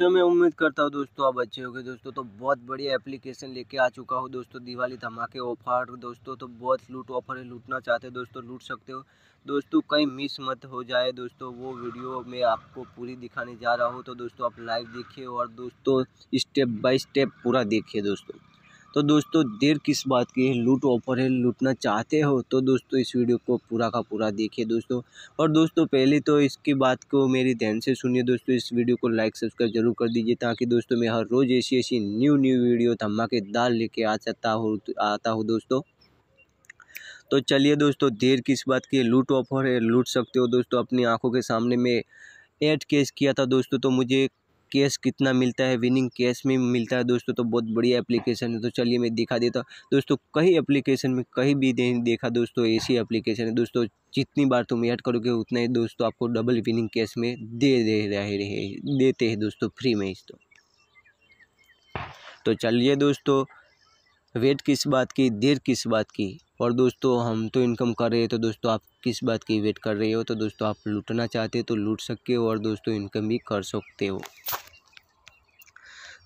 सो मैं उम्मीद करता हूँ दोस्तों आप अच्छे होंगे दोस्तों तो बहुत बढ़िया एप्लीकेशन लेके आ चुका हूँ दोस्तों दिवाली धमाके ऑफर दोस्तों तो बहुत लूट ऑफर है लूटना चाहते हो दोस्तों लूट सकते हो दोस्तों कहीं मिस मत हो जाए दोस्तों वो वीडियो मैं आपको पूरी दिखाने जा रहा हूँ तो दोस्तों आप लाइव देखिए और दोस्तों स्टेप बाय स्टेप पूरा देखिए दोस्तों तो दोस्तों देर किस बात की है लूट ऑफर है लूटना चाहते हो तो दोस्तों इस वीडियो को पूरा का पूरा देखिए दोस्तों और दोस्तों पहले तो इसकी बात को मेरी ध्यान से सुनिए दोस्तों इस वीडियो को लाइक सब्सक्राइब जरूर कर दीजिए ताकि दोस्तों मैं हर रोज़ ऐसी ऐसी न्यू न्यू वीडियो धमाकेदार लेके आ सकता हूँ आता हूँ दोस्तों तो चलिए दोस्तों देर किस बात की लूट ऑफर है लूट सकते हो दोस्तों अपनी आंखों के सामने में एड केस किया था दोस्तों तो मुझे कैश कितना मिलता है विनिंग कैश में मिलता है दोस्तों तो बहुत बढ़िया एप्लीकेशन है तो चलिए मैं दिखा देता हूँ दोस्तों कहीं एप्लीकेशन में कहीं भी नहीं देखा दोस्तों ऐसी एप्लीकेशन है दोस्तों जितनी बार तुम ऐड करोगे उतना ही दोस्तों आपको डबल विनिंग कैश में दे दे रहे हैं देते हैं दोस्तों फ्री में इस तो।, तो चलिए दोस्तों वेट किस बात की देर किस बात की और दोस्तों हम तो इनकम कर रहे हैं तो दोस्तों आप किस बात की वेट कर रहे हो तो दोस्तों आप लूटना चाहते हो तो लूट सकते हो और दोस्तों इनकम भी कर सकते हो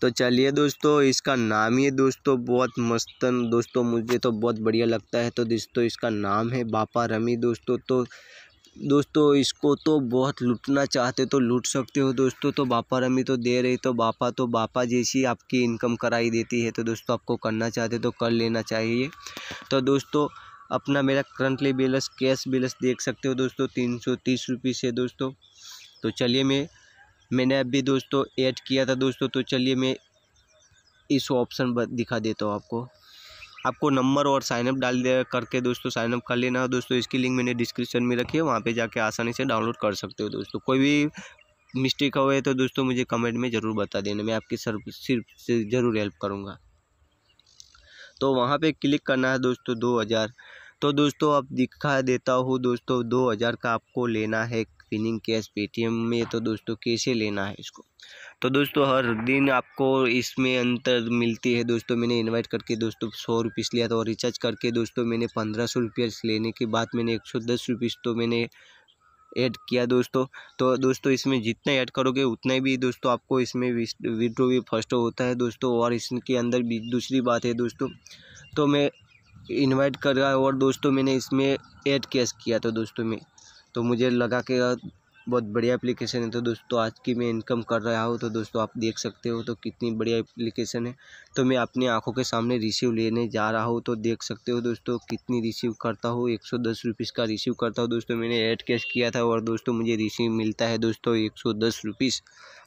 तो चलिए दोस्तों इसका नाम ही दोस्तों बहुत मस्तन दोस्तों मुझे तो बहुत बढ़िया लगता है तो दोस्तों इसका नाम है बापा रमी दोस्तों तो दोस्तों इसको तो बहुत लूटना चाहते तो लूट सकते हो दोस्तों तो बापा रमी तो दे रही तो बापा तो बापा जैसी आपकी इनकम कराई देती है तो दोस्तों आपको करना चाहते तो कर लेना चाहिए तो दोस्तों अपना मेरा करंटली बेलस कैश बेलस देख सकते हो दोस्तों तीन सौ तीस रुपीस है दोस्तों तो चलिए मैं मैंने अभी दोस्तों ऐड किया था दोस्तों तो चलिए मैं इस ऑप्शन दिखा देता हूँ आपको आपको नंबर और साइनअप डाल दे करके दोस्तों साइनअप कर लेना है दोस्तों इसकी लिंक मैंने डिस्क्रिप्शन में रखी है वहाँ पर जाके आसानी से डाउनलोड कर सकते हो दोस्तों कोई भी मिस्टेक हो तो दोस्तों मुझे कमेंट में ज़रूर बता देना मैं आपकी सर सिर्फ से ज़रूर हेल्प करूँगा तो वहाँ पर क्लिक करना है दोस्तों दो हज़ार तो दोस्तों अब दिखा देता हूँ दोस्तों दो हज़ार का आपको लेना है स्पिनिंग कैश पेटीएम में तो दोस्तों कैसे लेना है इसको तो दोस्तों हर दिन आपको इसमें अंतर मिलती है दोस्तों मैंने इनवाइट करके दोस्तों सौ रुपीस लिया था और रिचार्ज करके दोस्तों मैंने पंद्रह सौ रुपीस लेने के बाद मैंने एक सौ दस रुपीस तो मैंने ऐड किया दोस्तों तो दोस्तों इसमें जितना ऐड करोगे उतना भी दोस्तों आपको इसमें विड्रो भी फर्स्ट होता है दोस्तों और इसके अंदर भी दूसरी बात है दोस्तों तो मैं इन्वाइट कर रहा और दोस्तों मैंने इसमें ऐड कैश किया था दोस्तों में तो मुझे लगा कि बहुत बढ़िया एप्लीकेशन है तो दोस्तों आज की मैं इनकम कर रहा हूँ तो दोस्तों आप देख सकते हो तो कितनी बढ़िया एप्लीकेशन है तो मैं अपनी आंखों के सामने रिसीव लेने जा रहा हूँ तो देख सकते हो दोस्तों कितनी रिसीव करता हूँ एक सौ दस रुपीज़ का रिसीव करता हूँ दोस्तों मैंने एड कैश किया था और दोस्तों मुझे रिसीव मिलता है दोस्तों एक सौ दस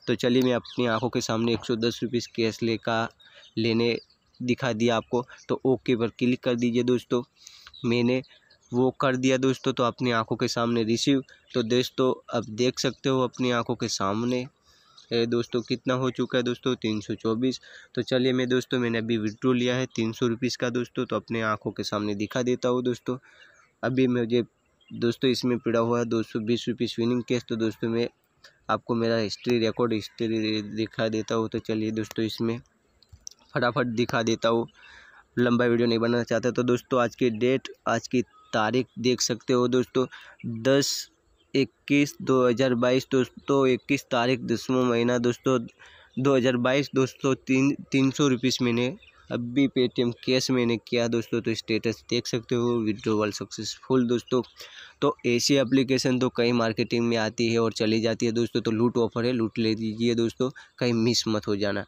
तो चलिए मैं अपनी आँखों के सामने एक सौ दस कैश ले का लेने दिखा दिया आपको तो ओके पर क्लिक कर दीजिए दोस्तों मैंने वो कर दिया दोस्तों तो अपनी आंखों के सामने रिसीव तो दोस्तों अब देख सकते हो अपनी आंखों के सामने ए दोस्तों कितना हो चुका है दोस्तों तीन सौ चौबीस तो चलिए मैं दोस्तों मैंने अभी विड्रो लिया है तीन सौ रुपीज़ का दोस्तों तो अपने आंखों के सामने दिखा देता हूँ दोस्तों अभी मुझे दोस्तों इसमें पिड़ा हुआ है दो सौ बीस रुपीज़ विनिंग केस तो दोस्तों मैं आपको मेरा हिस्ट्री रिकॉर्ड हिस्ट्री दिखा देता हूँ तो चलिए दोस्तों इसमें फटाफट दिखा देता हूँ लंबा वीडियो नहीं बनाना चाहता तो दोस्तों आज की डेट आज की तारीख देख सकते हो दोस्तों दस इक्कीस दो हज़ार बाईस दोस्तों इक्कीस तारीख दसवा महीना दोस्तों दो हज़ार बाईस दोस्तों तीन तीन सौ रुपीज़ मैंने अभी पेटीएम कैश मैंने किया दोस्तों तो स्टेटस देख सकते हो विड्रोवल सक्सेसफुल दोस्तों तो ऐसी एप्लीकेशन तो कई मार्केटिंग में आती है और चली जाती है दोस्तों तो लूट ऑफर है लूट ले लीजिए दोस्तों कहीं मिस मत हो जाना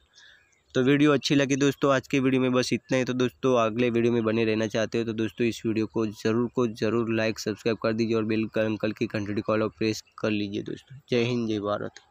तो वीडियो अच्छी लगी दोस्तों आज के वीडियो में बस इतना ही तो दोस्तों अगले वीडियो में बने रहना चाहते हो तो दोस्तों इस वीडियो को ज़रूर को ज़रूर लाइक सब्सक्राइब कर दीजिए और बेल अंकल की कंट्री कॉल और प्रेस कर लीजिए दोस्तों जय हिंद जय भारत